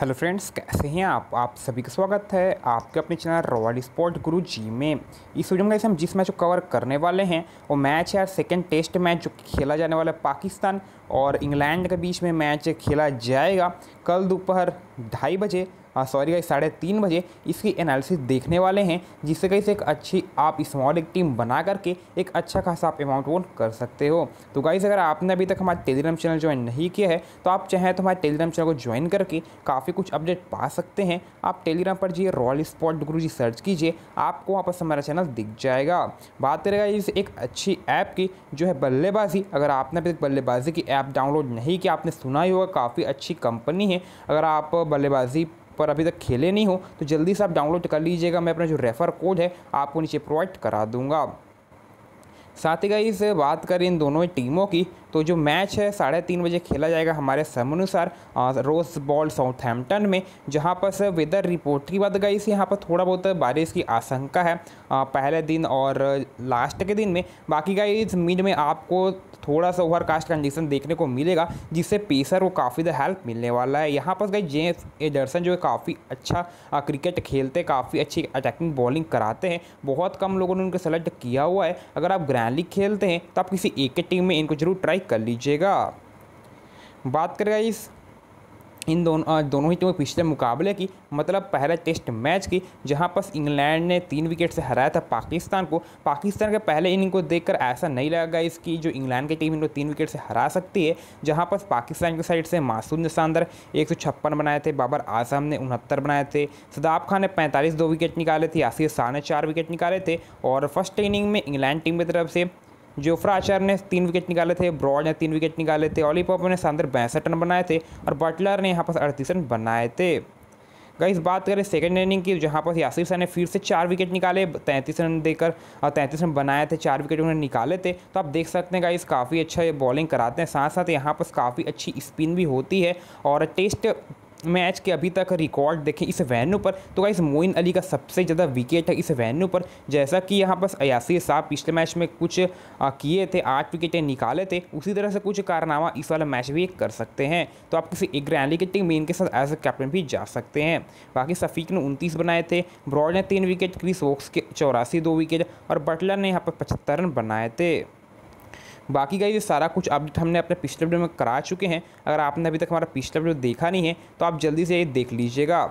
hello friends कैसे हैं आप आप सभी का स्वागत है आपके अपने चैनल रॉयल स्पोर्ट गुरु जी में इस वीडियो में हम जिस मैच को कवर करने वाले हैं वो मैच है सेकेंड टेस्ट मैच जो खेला जाने वाला है पाकिस्तान और इंग्लैंड के बीच में मैच खेला जाएगा कल दोपहर ढाई बजे हाँ सॉरी गाइस साढ़े तीन बजे इसकी एनालिसिस देखने वाले हैं जिससे गाइस एक अच्छी आप स्मॉल एक टीम बना करके एक अच्छा खासा आप अमाउंट वो कर सकते हो तो गाइस अगर आपने अभी तक हमारे टेलीग्राम चैनल ज्वाइन नहीं किया है तो आप चाहें तो हमारे टेलीग्राम चैनल को ज्वाइन करके काफ़ी कुछ अपडेट पा सकते हैं आप टेलीग्राम पर जी रॉयल स्पॉट गुरु जी सर्च कीजिए आपको वहाँ पर हमारा चैनल दिख जाएगा बात करेगा इस एक अच्छी ऐप की जो है बल्लेबाजी अगर आपने अभी तक बल्लेबाजी की ऐप डाउनलोड नहीं किया आपने सुना ही होगा काफ़ी अच्छी कंपनी है अगर आप बल्लेबाजी पर अभी तक खेले नहीं हो तो जल्दी से आप डाउनलोड कर लीजिएगा मैं अपना जो रेफ़र कोड है आपको नीचे प्रोवाइड करा दूँगा साथ ही इस बात करें इन दोनों टीमों की तो जो मैच है साढ़े तीन बजे खेला जाएगा हमारे अनुसार रोज बॉल साउथहैम्पटन में जहाँ पर सर वेदर रिपोर्ट की बात गई सी यहाँ पर थोड़ा बहुत बारिश की आशंका है पहले दिन और लास्ट के दिन में बाकी इस मीड में आपको थोड़ा सा ओवरकास्ट कंडीशन देखने को मिलेगा जिससे पेसर को काफ़ी ज़्यादा हेल्प मिलने वाला है यहाँ पर गई जेम्स एडरसन जो है काफ़ी अच्छा क्रिकेट खेलते काफ़ी अच्छी अटैकिंग बॉलिंग कराते हैं बहुत कम लोगों ने उनको सेलेक्ट किया हुआ है अगर आप ग्रैंड लीग खेलते हैं तो आप किसी एक के टीम में इनको जरूर ट्राई कर लीजिएगा बात करें इस इन दोनों दोनों ही टीमों पिछले मुकाबले की मतलब पहले टेस्ट मैच की जहां पर इंग्लैंड ने तीन विकेट से हराया था पाकिस्तान को पाकिस्तान के पहले इनिंग को देखकर ऐसा नहीं लगा इसकी जो इंग्लैंड की टीम इनको तीन विकेट से हरा सकती है जहां पर पाकिस्तान की साइड से मासूम ने शानदार एक बनाए थे बाबर आजम ने उनहत्तर बनाए थे सदाब खान ने पैंतालीस दो विकेट निकाले थे यासिर शाह ने चार विकेट निकाले थे और फर्स्ट इनिंग में इंग्लैंड टीम की तरफ से जोफ्रा आचार्य ने तीन विकेट निकाले थे ब्रॉड ने तीन विकेट निकाले थे ऑलीपॉप ने शानदार बैंसठ रन बनाए थे और बटलर ने यहाँ पर अड़तीस रन बनाए थे गई बात करें सेकेंड इनिंग की जहाँ पर यासिफ शाह ने फिर से चार विकेट निकाले तैंतीस रन देकर और तैंतीस रन बनाए थे चार विकेट उन्होंने निकाले थे तो आप देख सकते हैं गाइस काफ़ी अच्छा बॉलिंग कराते हैं साथ साथ यहाँ पर काफ़ी अच्छी स्पिन भी होती है और टेस्ट मैच के अभी तक रिकॉर्ड देखें इस वेन्यू पर तो गाइस मोइन अली का सबसे ज़्यादा विकेट है इस वेन्यू पर जैसा कि यहाँ पर अयासी साहब पिछले मैच में कुछ किए थे आठ विकेटें निकाले थे उसी तरह से कुछ कारनामा इस वाला मैच भी कर सकते हैं तो आप किसी एक ग्रैंडली की टीम इनके साथ एज ए कैप्टन भी जा सकते हैं बाकी सफ़ीक ने उनतीस बनाए थे ब्रॉड ने तीन विकेट क्रिस वोक्स के चौरासी दो विकेट और बटलर ने यहाँ पर पचहत्तर रन बनाए थे बाकी का ये सारा कुछ अब हमने अपने पिछले वीडियो में करा चुके हैं अगर आपने अभी तक हमारा पिछला वीडियो देखा नहीं है तो आप जल्दी से ये देख लीजिएगा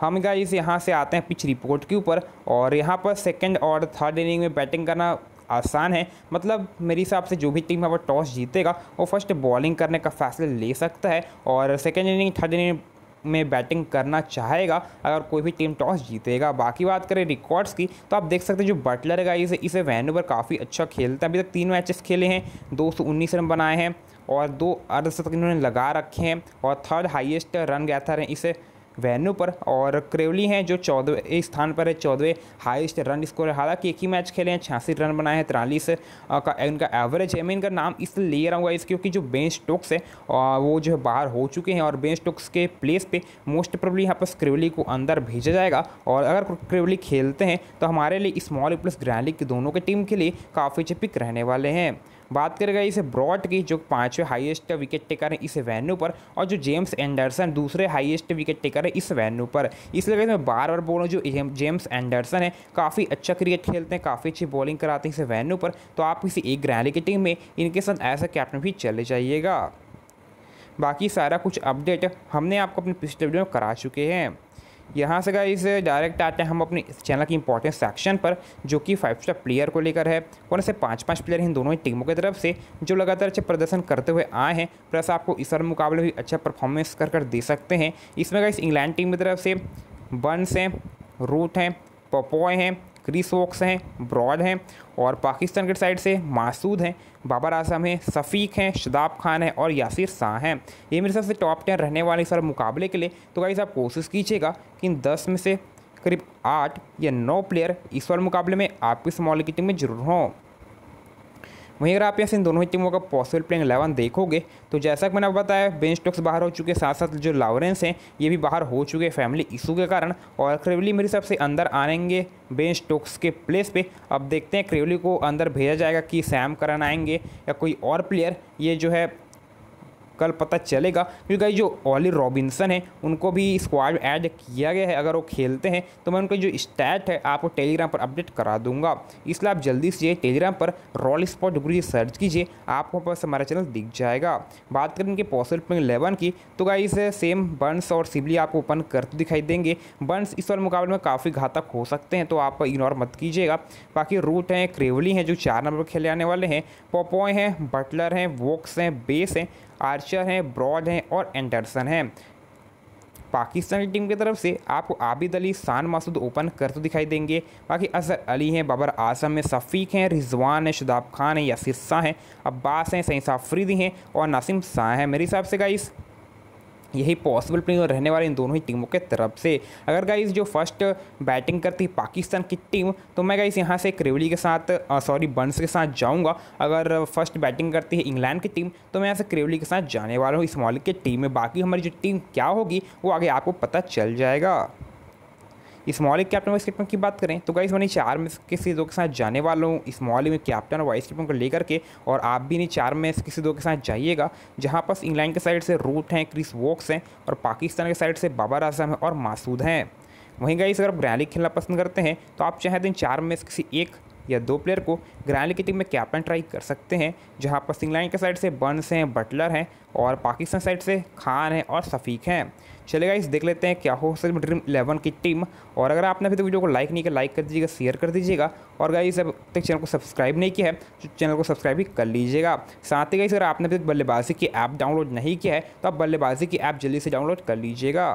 हम गाइज यहाँ से आते हैं पिच रिपोर्ट के ऊपर और यहाँ पर सेकंड और थर्ड इनिंग में बैटिंग करना आसान है मतलब मेरे हिसाब से जो भी टीम है वो टॉस जीतेगा वो फर्स्ट बॉलिंग करने का फैसला ले सकता है और सेकेंड इनिंग थर्ड इनिंग में बैटिंग करना चाहेगा अगर कोई भी टीम टॉस जीतेगा बाकी बात करें रिकॉर्ड्स की तो आप देख सकते हैं जो बटलर है इसे इसे वैनूवर काफ़ी अच्छा खेलता है अभी तक तीन मैचेस खेले हैं दो रन बनाए हैं और दो अर्धशतक इन्होंने लगा रखे हैं और थर्ड हाइएस्ट रन गैथर हैं इसे वेन्यू पर और क्रेवली हैं जो चौदहवें स्थान पर है चौदहवें हाइस्ट रन स्कोर है हालांकि एक ही मैच खेले हैं छियासी रन बनाए हैं तिरालीस का इनका एवरेज है मैं इनका नाम इसलिए ले रहा हूँ इस क्योंकि जो बेन स्टोक्स है वो जो है बाहर हो चुके हैं और बेन स्टोक्स के प्लेस पे मोस्ट प्रॉब्ली यहाँ पर क्रेवली को अंदर भेजा जाएगा और अगर क्रेवली खेलते हैं तो हमारे लिए स्मॉल प्लस ग्रैंड लीग दोनों के टीम के लिए काफ़ी चपिक रहने वाले हैं बात करें गई इसे ब्रॉड की जो पाँचवें हाईएस्ट विकेट टेकर है इस वेन्यू पर और जो जेम्स एंडरसन दूसरे हाईएस्ट विकेट टेकर है इस वेन्यू पर इसलिए मैं बार बार बोल जो जेम्स एंडरसन है काफ़ी अच्छा क्रिकेट खेलते हैं काफ़ी अच्छी बॉलिंग कराते हैं इस वेन्यू पर तो आप किसी एक ग्रैंड की टीम में इनके साथ ऐसा कैप्टन भी चले जाइएगा बाकी सारा कुछ अपडेट हमने आपको अपने पिछले वीडियो में करा चुके हैं यहाँ से गाइस डायरेक्ट आते हैं हम अपने चैनल की इंपॉर्टेंट सेक्शन पर जो कि फाइव स्टार प्लेयर को लेकर है कौन से पांच पांच प्लेयर इन दोनों ही टीमों की तरफ से जो लगातार अच्छे प्रदर्शन करते हुए आए हैं प्लस आपको इस हर मुकाबले भी अच्छा परफॉर्मेंस कर कर दे सकते हैं इसमें गाइस इंग्लैंड टीम की तरफ से बंस हैं रूट हैं पपोए हैं क्रिस वोक्स हैं ब्रॉड हैं और पाकिस्तान के साइड से मासूद हैं बाबर आजम हैं सफ़ीक हैं शदाब खान हैं और यासिर शाह हैं ये मेरे सबसे टॉप टेन रहने वाले इस मुकाबले के लिए तो भाई साहब कोशिश कीजिएगा कि इन दस में से करीब आठ या नौ प्लेयर इस वाले मुकाबले में आपकी स्मॉल की टीम में जरूर हों वहीं अगर आप यहाँ से दोनों ही टीमों का पॉसिबल प्लेइंग इलेवन देखोगे तो जैसा कि मैंने बताया बेन स्टोक्स बाहर हो चुके साथ साथ जो लॉरेंस हैं ये भी बाहर हो चुके हैं फैमिली इशू के कारण और क्रेवली मेरे हिसाब से अंदर आएंगे बेन स्टोक्स के प्लेस पे अब देखते हैं क्रेवली को अंदर भेजा जाएगा कि सैम करन आएंगे या कोई और प्लेयर ये जो है कल पता चलेगा क्योंकि गाइज जो ऑली रॉबिन्सन है उनको भी स्क्वाड में ऐड किया गया है अगर वो खेलते हैं तो मैं उनका जो स्टैट है आपको टेलीग्राम पर अपडेट करा दूंगा इसलिए आप जल्दी से टेलीग्राम पर रॉल स्पॉट गुरु सर्च कीजिए आपको पास हमारा चैनल दिख जाएगा बात करें इनके पॉसिबल प्लेंग इलेवन की तो गाइज सेम बंस और सिबली आपको ओपन करते दिखाई देंगे बंस इस वाले मुकाबले में काफ़ी घातक हो सकते हैं तो आप इग्नोर मत कीजिएगा बाकी रूट हैं क्रेवली हैं जो चार नंबर खेले आने वाले हैं पोपोए हैं बटलर हैं वोक्स हैं बेस हैं आर्चर हैं ब्रॉड हैं और एंडरसन हैं पाकिस्तान की टीम की तरफ से आपको आबिद अली शान मसूद ओपन करते तो दिखाई देंगे बाकी अजहर अली हैं बाबर आजम हैं शफीक हैं रिजवान हैं शुदाब खान हैं यासिर शाह हैं अब्बास हैं सईसा अफरीदी हैं और नासिम शाह हैं मेरे हिसाब से गाइस यही पॉसिबल प्लेइंग रहने वाले इन दोनों ही टीमों के तरफ से अगर गाइज जो फर्स्ट बैटिंग करती है पाकिस्तान की टीम तो मैं गाइज यहाँ से क्रिवली के साथ सॉरी बंस के साथ जाऊँगा अगर फर्स्ट बैटिंग करती है इंग्लैंड की टीम तो मैं यहाँ से क्रिवली के साथ जाने वाला हूँ इस मॉलिक की टीम में बाकी हमारी जो टीम क्या होगी वो आगे आपको पता चल जाएगा स्मॉल कैप्टन वाइस कैप्टन की बात करें तो गाइस मैं चार में किसी दो के साथ जाने वाला हूँ स्मॉल में कैप्टन और वाइस कैप्टन को लेकर के और आप भी नहीं चार में किसी दो के साथ जाइएगा जहाँ पास इंग्लैंड के साइड से रूट हैं क्रिस वोक्स हैं और पाकिस्तान के साइड से बाबर आजम है और मासूद हैं वहीं गाइस अगर आप रैली खेलना पसंद करते हैं तो आप चाहे दिन तो चार में किसी एक या दो प्लेयर को ग्रैंड की टीम में कैप्टन ट्राई कर सकते हैं जहाँ पर सिंगलैंड के साइड से बंस हैं बटलर हैं और पाकिस्तान साइड से खान हैं और सफ़ीक हैं चलेगा इस देख लेते हैं क्या हो है ड्रीम इलेवन की टीम और अगर आपने अभी तक वीडियो को लाइक नहीं किया लाइक कर दीजिएगा शेयर कर दीजिएगा और गाइस अब तक चैनल को सब्सक्राइब नहीं किया है तो चैनल को सब्सक्राइब भी कर लीजिएगा साथ ही गई अगर आपने अभी तक बल्लेबाजी की ऐप डाउनलोड नहीं किया है तो आप बल्लेबाजी की ऐप जल्दी से डाउनलोड कर लीजिएगा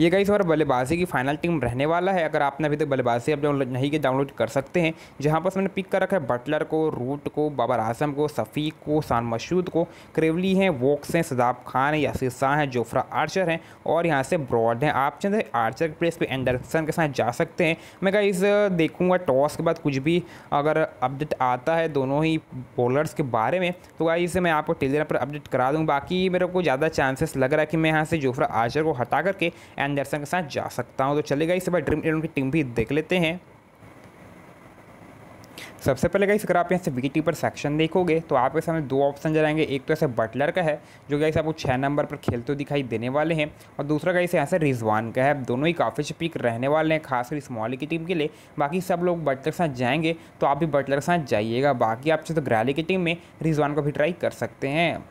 ये कई और बल्लेबाजी की फाइनल टीम रहने वाला है अगर आपने अभी तक बल्लेबाजी अब डाउनलोड नहीं की डाउनलोड कर सकते हैं जहाँ पर मैंने पिक कर रखा है बटलर को रूट को बाबर आजम को सफ़ीक को शान मशहूद को क्रेवली हैं वोक्स हैं सदाब खान है यासिर शाह हैं जोफ्रा आर्चर हैं और यहाँ से ब्रॉड हैं आप चंद आर्चर प्लेस पर एंडरसन के साथ जा सकते हैं मैं गाइस देखूँगा टॉस के बाद कुछ भी अगर अपडेट आता है दोनों ही बॉलर्स के बारे में तो इसे मैं आपको टेलीग्राम पर अपडेट करा दूँ बाकी मेरे को ज़्यादा चांसेस लग रहा है कि मैं यहाँ से जोफ्रा आर्चर को हटा करके एंडरसन के साथ जा सकता हूँ तो चलेगा इस बार ड्रीम इलेवन की टीम भी देख लेते हैं सबसे पहले गाइस अगर आप यहाँ से विकेट पर सेक्शन देखोगे तो आपके सामने दो ऑप्शन जाएंगे एक तो ऐसे बटलर का है जो गाइस आपको छः नंबर पर खेलते हुए दिखाई देने वाले हैं और दूसरा गाइस यहाँ से रिजवान का है दोनों ही काफ़ी पिक रहने वाले हैं खासकर स्मॉल की टीम के लिए बाकी सब लोग बटलर के साथ जाएंगे तो आप भी बटलर के साथ जाइएगा बाकी आप चाहे तो ग्रैली की टीम में रिजवान को भी ट्राई कर सकते हैं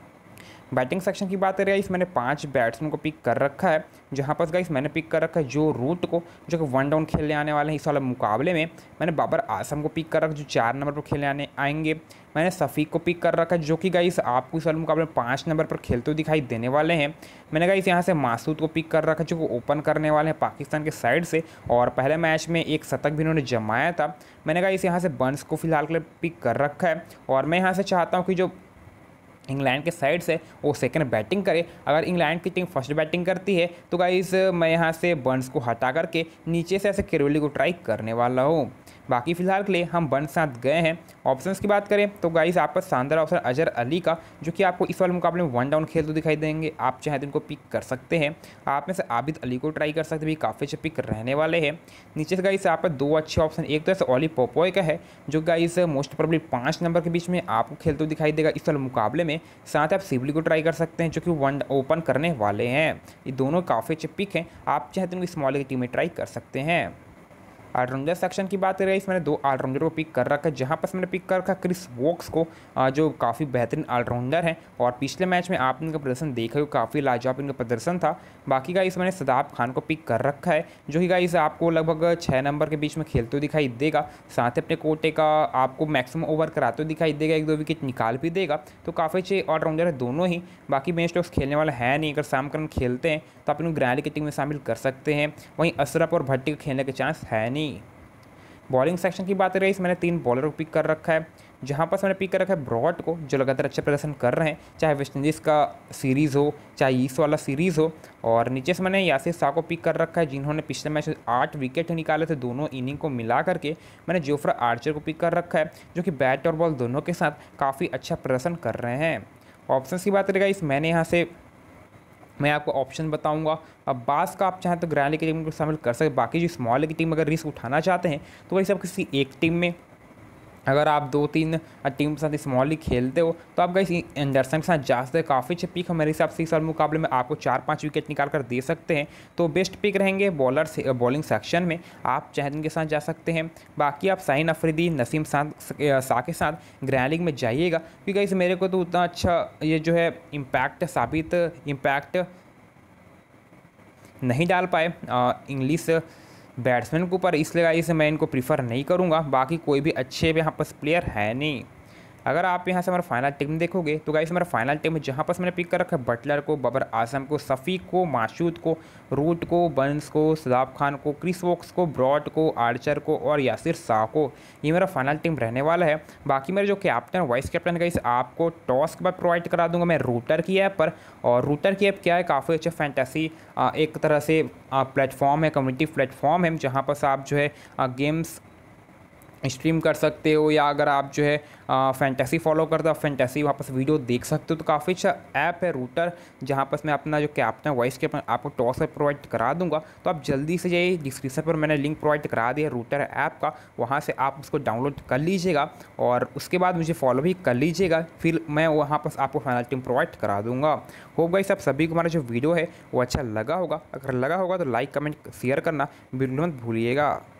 बैटिंग सेक्शन की बात करें गाइस मैंने पांच बैट्समैन को पिक कर रखा है जहां पर गाइस मैंने पिक कर रखा है जो रूट को जो कि वन डाउन खेलने आने वाले हैं इस वाले मुकाबले में मैंने बाबर आसम को पिक कर रखा जो चार नंबर पर खेलने आने आएंगे मैंने सफ़ीक को पिक कर रखा है जो कि गाइस आपको इस वाले मुकाबले में पाँच नंबर पर खेलते हुए दिखाई देने वाले हैं मैंने गाइस यहाँ से मासूद को पिक कर रखा है जो ओपन करने वाले हैं पाकिस्तान के साइड से और पहले मैच में एक शतक भी इन्होंने जमाया था मैंने गाइस यहाँ से बंस को फिलहाल के लिए पिक कर रखा है और मैं यहाँ से चाहता हूँ कि जो इंग्लैंड के साइड से वो सेकंड बैटिंग करे अगर इंग्लैंड की टीम फर्स्ट बैटिंग करती है तो गाइज़ मैं यहाँ से बर्न्स को हटा करके नीचे से ऐसे किरोली को ट्राई करने वाला हूँ बाकी फिलहाल के लिए हम वन साथ गए हैं ऑप्शन की बात करें तो गाइस आपका शानदार ऑप्शन अजहर अली का जो कि आपको इस वाले मुकाबले में वन डाउन खेलते दिखाई देंगे आप चाहे तो इनको पिक कर सकते हैं आप में से आबिद अली को ट्राई कर सकते भी काफ़ी अच्छे पिक रहने वाले हैं नीचे से गाइस आप पर दो अच्छे ऑप्शन एक तो ऐसे ओली पोपोए का है जो गाइस मोस्ट प्रोबली पाँच नंबर के बीच में आपको खेलते तो हुए दिखाई देगा इस वाले मुकाबले में साथ आप सिबली को ट्राई कर सकते हैं जो कि वन ओपन करने वाले हैं ये दोनों काफ़ी अच्छे पिक हैं आप चाहे तो इनको मॉल की टीम में ट्राई कर सकते हैं ऑलराउंडर सेक्शन की बात करें इस मैंने दो ऑलराउंडर को पिक कर रखा है जहाँ पर मैंने पिक कर रखा क्रिस वोक्स को जो काफ़ी बेहतरीन ऑलराउंडर है और पिछले मैच में आप इनका प्रदर्शन देखा हो काफ़ी लाजवाब इनका प्रदर्शन था बाकी का इस मैंने सदाब खान को पिक कर रखा है जो कि गाइस आपको लगभग छः नंबर के बीच में खेलते हुए दिखाई देगा साथ ही अपने कोटे का आपको मैक्सिमम ओवर कराते हुए दिखाई देगा एक दो विकेट निकाल भी देगा तो काफ़ी अच्छे ऑलराउंडर है दोनों ही बाकी मैच स्टॉक्स खेलने वाला है नहीं अगर सामकरण खेलते हैं तो आप इनको ग्रैंड की टीम में शामिल कर सकते हैं वहीं अशरफ और भट्टी को खेलने का चांस है नहीं नहीं बॉलिंग सेक्शन की बात करें इस मैंने तीन बॉलर को पिक कर रखा है जहाँ पर मैंने पिक कर रखा है ब्रॉड को जो लगातार अच्छा प्रदर्शन कर रहे हैं चाहे वेस्ट इंडीज़ का सीरीज़ हो चाहे ईस वाला सीरीज़ हो और नीचे से मैंने यासिर शाह को पिक कर रखा है जिन्होंने पिछले मैच आठ विकेट निकाले थे दोनों इनिंग को मिला करके मैंने जोफ्रा आर्चर को पिक कर रखा है जो कि बैट और बॉल दोनों के साथ काफ़ी अच्छा प्रदर्शन कर रहे हैं ऑप्शन की बात करेगा इस मैंने यहाँ से मैं आपको ऑप्शन बताऊंगा अब बास का आप चाहें तो ग्रैंड लीग की टीम को शामिल कर सकते बाकी जो स्मॉल लीग की टीम अगर रिस्क उठाना चाहते हैं तो वही सब किसी एक टीम में अगर आप दो तीन टीम के साथ स्मॉल लीग खेलते हो तो आप गई एंडरसन के साथ जा सकते हैं काफ़ी अच्छे पिक मेरे हिसाब से इस मुकाबले में आपको चार पाँच विकेट निकाल कर दे सकते हैं तो बेस्ट पिक रहेंगे बॉलर से बॉलिंग सेक्शन में आप चाहे उनके साथ जा सकते हैं बाकी आप साइन अफरीदी नसीम शाह के साथ ग्रैंड लीग में जाइएगा क्योंकि इस मेरे को तो उतना अच्छा ये जो है इम्पैक्ट साबित इम्पैक्ट नहीं डाल पाए इंग्लिश बैट्समैन के ऊपर इसलिए से मैं इनको प्रीफर नहीं करूँगा बाकी कोई भी अच्छे यहाँ पर प्लेयर है नहीं अगर आप यहाँ से हमारा फाइनल टीम देखोगे तो गाइस हमारा फाइनल टीम जहाँ पर मैंने पिक कर रखा है बटलर को बबर आजम को सफ़ीक को माशूद को रूट को बंस को सदाब खान को क्रिस वॉक्स को ब्रॉड को आर्चर को और यासिर शाह को ये मेरा फाइनल टीम रहने वाला है बाकी मेरे जो कैप्टन वाइस कैप्टन गाइस आपको टॉस के बाद प्रोवाइड करा दूंगा मैं रूटर की ऐप पर और रूटर की ऐप क्या है काफ़ी अच्छा फैंटेसी एक तरह से प्लेटफॉर्म है कम्युनिटी प्लेटफॉर्म है जहाँ पर आप जो है गेम्स स्ट्रीम कर सकते हो या अगर आप जो है फैंटेसी फॉलो करते हो फैंटेसी वहाँ पर वीडियो देख सकते हो तो काफ़ी अच्छा ऐप है रूटर जहाँ पर मैं अपना जो कैप्टन वॉइस के आपको टॉस प्रोवाइड करा दूंगा तो आप जल्दी से जाइए डिस्क्रिप्शन पर मैंने लिंक प्रोवाइड करा दिया रूटर ऐप का वहाँ से आप उसको डाउनलोड कर लीजिएगा और उसके बाद मुझे फॉलो भी कर लीजिएगा फिर मैं वहाँ पर आपको फाइनल टीम प्रोवाइड करा दूँगा होप गई आप सभी को हमारा जो वीडियो है वो अच्छा लगा होगा अगर लगा होगा तो लाइक कमेंट शेयर करना बिल्कुल भूलिएगा